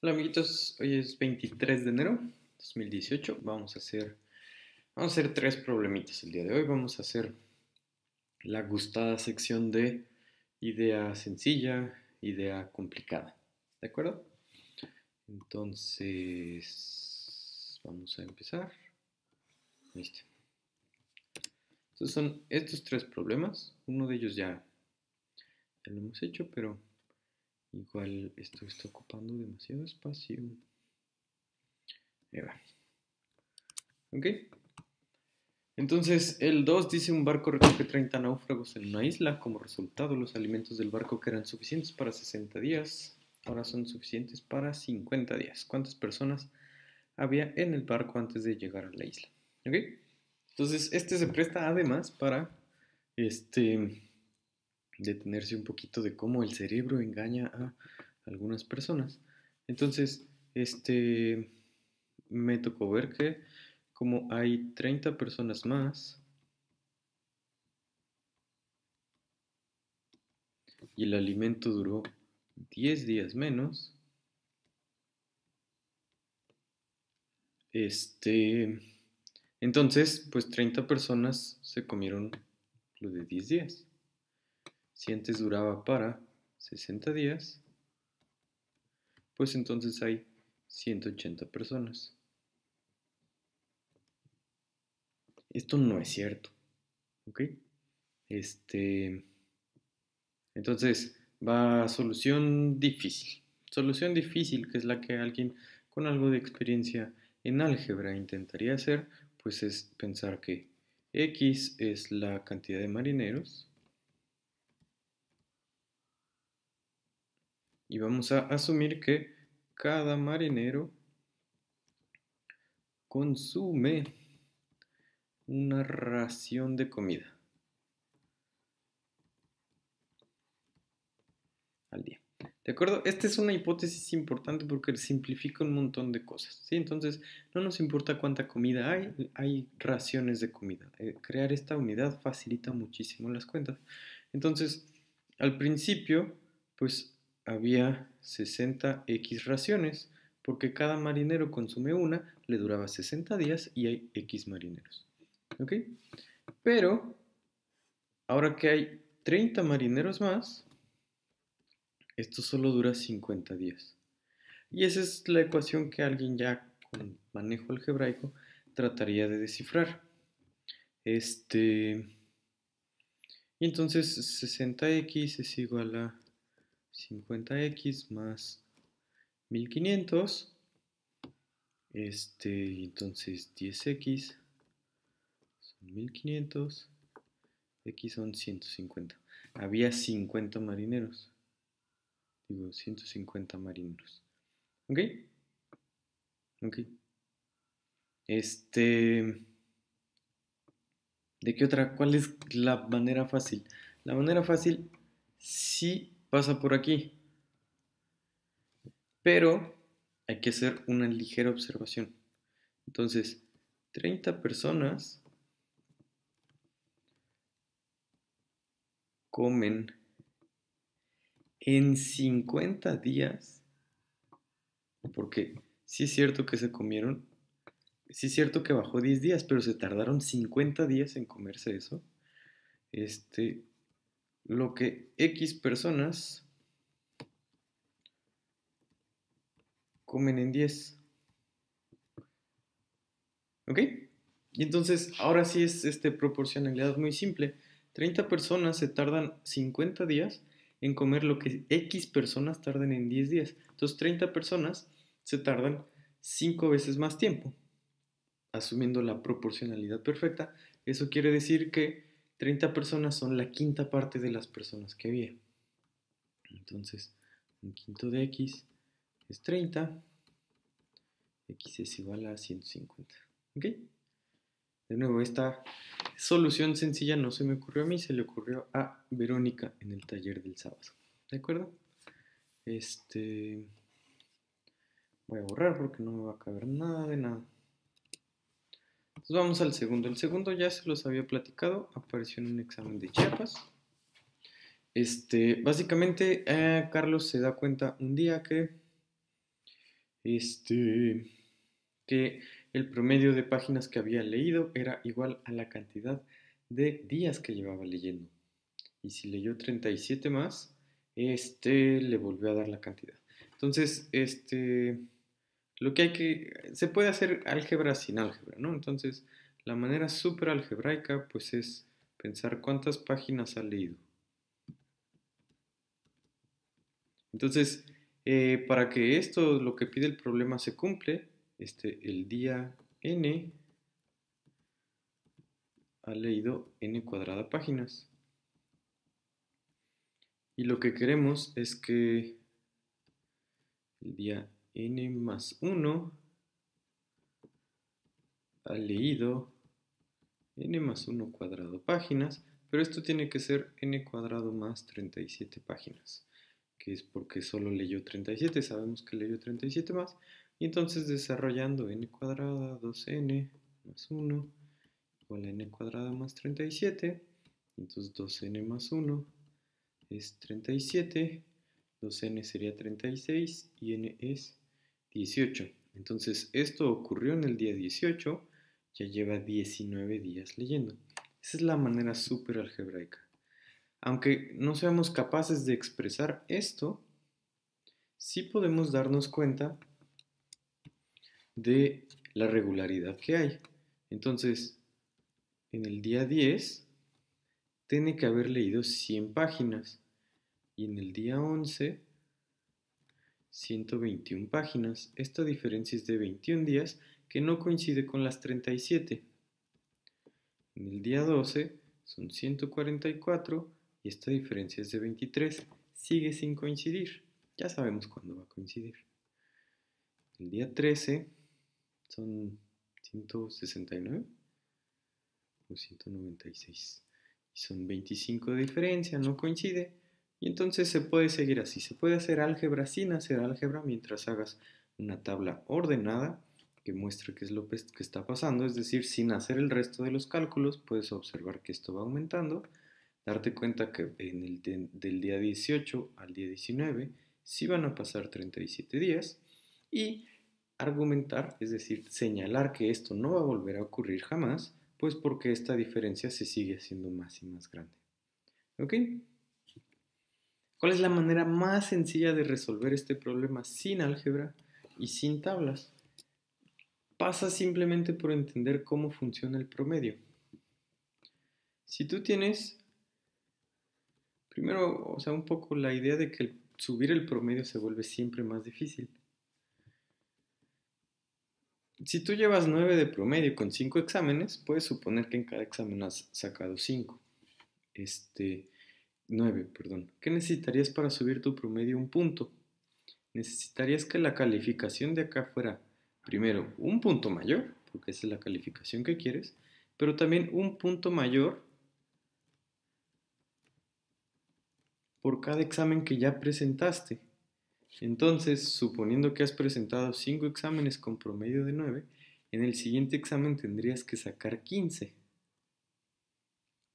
Hola amiguitos, hoy es 23 de enero 2018. Vamos a hacer vamos a hacer tres problemitas el día de hoy. Vamos a hacer la gustada sección de idea sencilla, idea complicada. ¿De acuerdo? Entonces, vamos a empezar. Listo. Estos son estos tres problemas. Uno de ellos ya lo hemos hecho, pero Igual esto está ocupando demasiado espacio. Ahí va. Ok. Entonces, el 2 dice un barco recoge 30 náufragos en una isla. Como resultado, los alimentos del barco que eran suficientes para 60 días, ahora son suficientes para 50 días. ¿Cuántas personas había en el barco antes de llegar a la isla? ¿Ok? Entonces, este se presta además para este, detenerse un poquito de cómo el cerebro engaña a algunas personas. Entonces, este, me tocó ver que como hay 30 personas más y el alimento duró 10 días menos, este, entonces, pues 30 personas se comieron lo de 10 días si antes duraba para 60 días, pues entonces hay 180 personas. Esto no es cierto. ¿Ok? Este. Entonces, va a solución difícil. Solución difícil, que es la que alguien con algo de experiencia en álgebra intentaría hacer, pues es pensar que x es la cantidad de marineros y vamos a asumir que cada marinero consume una ración de comida al día. ¿De acuerdo? Esta es una hipótesis importante porque simplifica un montón de cosas. ¿sí? Entonces, no nos importa cuánta comida hay, hay raciones de comida. Eh, crear esta unidad facilita muchísimo las cuentas. Entonces, al principio, pues había 60 X raciones, porque cada marinero consume una, le duraba 60 días y hay X marineros. ¿Ok? Pero, ahora que hay 30 marineros más, esto solo dura 50 días. Y esa es la ecuación que alguien ya con manejo algebraico trataría de descifrar. Este. Y entonces 60x es igual a 50x más 1500. Este, entonces 10x son 1500. X son 150. Había 50 marineros. Digo, 150 marineros. ¿Ok? Ok. Este... ¿De qué otra? ¿Cuál es la manera fácil? La manera fácil, si pasa por aquí. Pero hay que hacer una ligera observación. Entonces, 30 personas comen en 50 días, porque sí es cierto que se comieron, sí es cierto que bajó 10 días, pero se tardaron 50 días en comerse eso. Este, lo que X personas comen en 10. ¿Ok? Y entonces, ahora sí es este, proporcionalidad muy simple. 30 personas se tardan 50 días en comer lo que X personas tardan en 10 días. Entonces, 30 personas se tardan 5 veces más tiempo. Asumiendo la proporcionalidad perfecta, eso quiere decir que 30 personas son la quinta parte de las personas que había. Entonces, un quinto de x es 30. x es igual a 150. ¿Ok? De nuevo, esta solución sencilla no se me ocurrió a mí, se le ocurrió a Verónica en el taller del sábado. ¿De acuerdo? Este... Voy a borrar porque no me va a caber nada de nada. Entonces vamos al segundo. El segundo ya se los había platicado, apareció en un examen de Chiapas. Este, básicamente, eh, Carlos se da cuenta un día que, este, que el promedio de páginas que había leído era igual a la cantidad de días que llevaba leyendo. Y si leyó 37 más, este le volvió a dar la cantidad. Entonces, este, lo que hay que... Se puede hacer álgebra sin álgebra, ¿no? Entonces, la manera súper algebraica, pues es pensar cuántas páginas ha leído. Entonces, eh, para que esto, lo que pide el problema, se cumple, este, el día n ha leído n cuadrada páginas. Y lo que queremos es que el día n más 1 ha leído n más 1 cuadrado páginas, pero esto tiene que ser n cuadrado más 37 páginas, que es porque solo leyó 37, sabemos que leyó 37 más, y entonces desarrollando n cuadrada 2n más 1 igual a n cuadrada más 37, entonces 2n más 1 es 37, 2n sería 36 y n es 18. Entonces, esto ocurrió en el día 18, ya lleva 19 días leyendo. Esa es la manera súper algebraica. Aunque no seamos capaces de expresar esto, sí podemos darnos cuenta de la regularidad que hay. Entonces, en el día 10, tiene que haber leído 100 páginas. Y en el día 11, 121 páginas. Esta diferencia es de 21 días que no coincide con las 37. En el día 12 son 144 y esta diferencia es de 23. Sigue sin coincidir. Ya sabemos cuándo va a coincidir. El día 13 son 169 o 196. Y son 25 de diferencia, no coincide. Y entonces se puede seguir así, se puede hacer álgebra sin hacer álgebra mientras hagas una tabla ordenada que muestre qué es lo que está pasando, es decir, sin hacer el resto de los cálculos puedes observar que esto va aumentando, darte cuenta que en el del día 18 al día 19 sí van a pasar 37 días y argumentar, es decir, señalar que esto no va a volver a ocurrir jamás, pues porque esta diferencia se sigue haciendo más y más grande. ¿Ok? ¿Cuál es la manera más sencilla de resolver este problema sin álgebra y sin tablas? Pasa simplemente por entender cómo funciona el promedio. Si tú tienes, primero, o sea, un poco la idea de que subir el promedio se vuelve siempre más difícil. Si tú llevas 9 de promedio con 5 exámenes, puedes suponer que en cada examen has sacado 5. Este, 9, perdón. ¿Qué necesitarías para subir tu promedio un punto? Necesitarías que la calificación de acá fuera, primero, un punto mayor, porque esa es la calificación que quieres, pero también un punto mayor por cada examen que ya presentaste. Entonces, suponiendo que has presentado 5 exámenes con promedio de 9, en el siguiente examen tendrías que sacar 15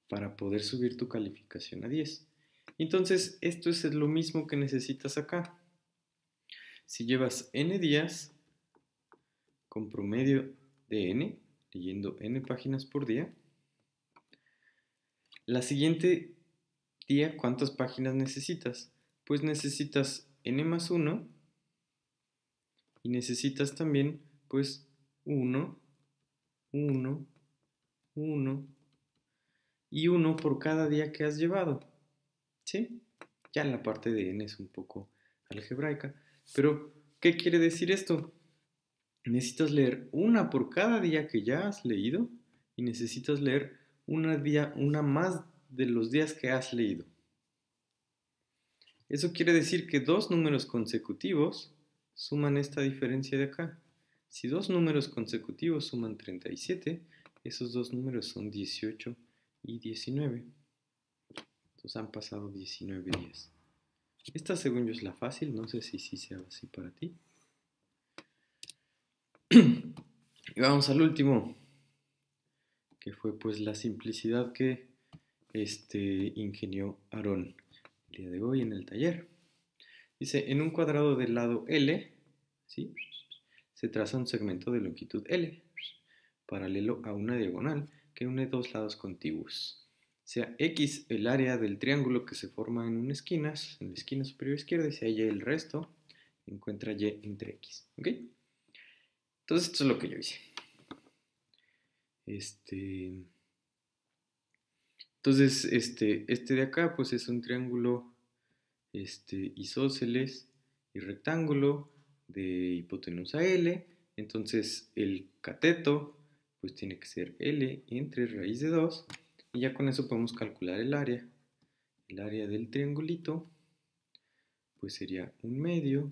para poder subir tu calificación a 10. Entonces, esto es lo mismo que necesitas acá. Si llevas n días con promedio de n, leyendo n páginas por día, la siguiente día, ¿cuántas páginas necesitas? Pues necesitas n más 1 y necesitas también, pues, 1, 1, 1 y 1 por cada día que has llevado ya Ya la parte de n es un poco algebraica, pero ¿qué quiere decir esto? Necesitas leer una por cada día que ya has leído y necesitas leer una, día, una más de los días que has leído. Eso quiere decir que dos números consecutivos suman esta diferencia de acá. Si dos números consecutivos suman 37, esos dos números son 18 y 19. Entonces pues, han pasado 19 días. Esta según yo es la fácil, no sé si sí sea así para ti. y vamos al último, que fue pues la simplicidad que este ingenió Aarón el día de hoy en el taller. Dice, en un cuadrado del lado L, se traza un segmento de longitud L, paralelo a una diagonal que une dos lados contiguos sea X el área del triángulo que se forma en una esquina, en la esquina superior izquierda, y sea Y el resto, encuentra Y entre X. ¿Ok? Entonces esto es lo que yo hice. Este... Entonces, este, este de acá, pues es un triángulo este, isósceles y rectángulo de hipotenusa L. Entonces, el cateto, pues tiene que ser L entre raíz de 2 y ya con eso podemos calcular el área. El área del triangulito pues sería un medio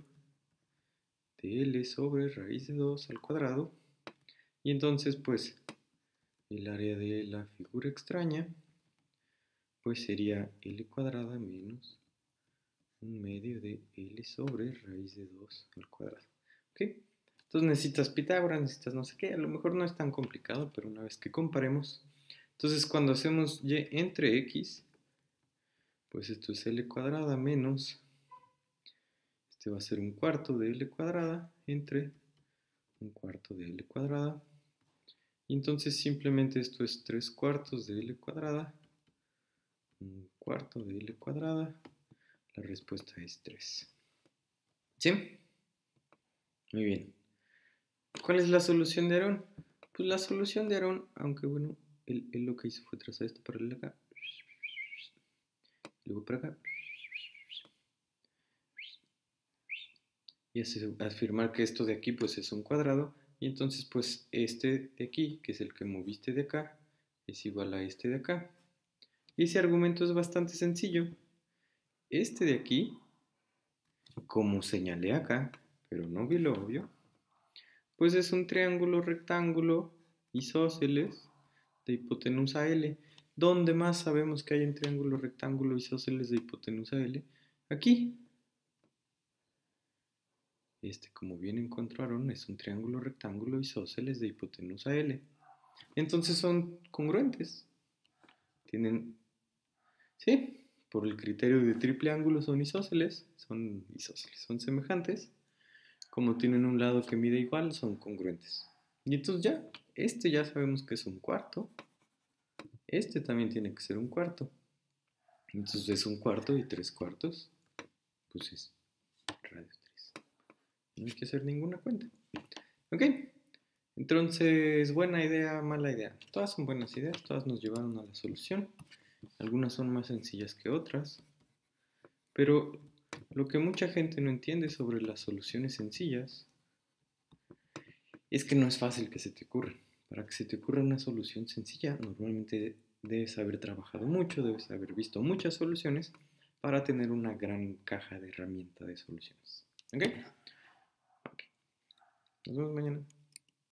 de L sobre raíz de 2 al cuadrado. Y entonces pues el área de la figura extraña pues sería L cuadrada menos un medio de L sobre raíz de 2 al cuadrado. Entonces necesitas Pitágoras, necesitas no sé qué, a lo mejor no es tan complicado, pero una vez que comparemos entonces cuando hacemos y entre x, pues esto es l cuadrada menos, este va a ser un cuarto de l cuadrada entre un cuarto de l cuadrada. Y entonces simplemente esto es 3 cuartos de l cuadrada, un cuarto de l cuadrada, la respuesta es 3. ¿Sí? Muy bien. ¿Cuál es la solución de Aarón? Pues la solución de aaron aunque bueno, él, lo que hizo fue trazar esto para acá. luego para acá. Y afirmar que esto de aquí pues es un cuadrado. Y entonces pues este de aquí, que es el que moviste de acá, es igual a este de acá. Y ese argumento es bastante sencillo. Este de aquí, como señalé acá, pero no vi lo obvio, pues es un triángulo rectángulo isósceles de hipotenusa L. ¿Dónde más sabemos que hay un triángulo rectángulo isósceles de hipotenusa L? Aquí. Este, como bien encontraron, es un triángulo rectángulo isósceles de hipotenusa L. Entonces son congruentes. Tienen... ¿Sí? Por el criterio de triple ángulo son isósceles. Son isósceles, son semejantes. Como tienen un lado que mide igual, son congruentes. Y entonces ya, este ya sabemos que es un cuarto. Este también tiene que ser un cuarto. Entonces es un cuarto y tres cuartos. Pues es radio 3. No hay que hacer ninguna cuenta. Ok. Entonces, buena idea, mala idea. Todas son buenas ideas, todas nos llevaron a la solución. Algunas son más sencillas que otras. Pero lo que mucha gente no entiende sobre las soluciones sencillas es que no es fácil que se te ocurra. Para que se te ocurra una solución sencilla, normalmente debes haber trabajado mucho, debes haber visto muchas soluciones para tener una gran caja de herramientas de soluciones. ¿Ok? Nos vemos mañana.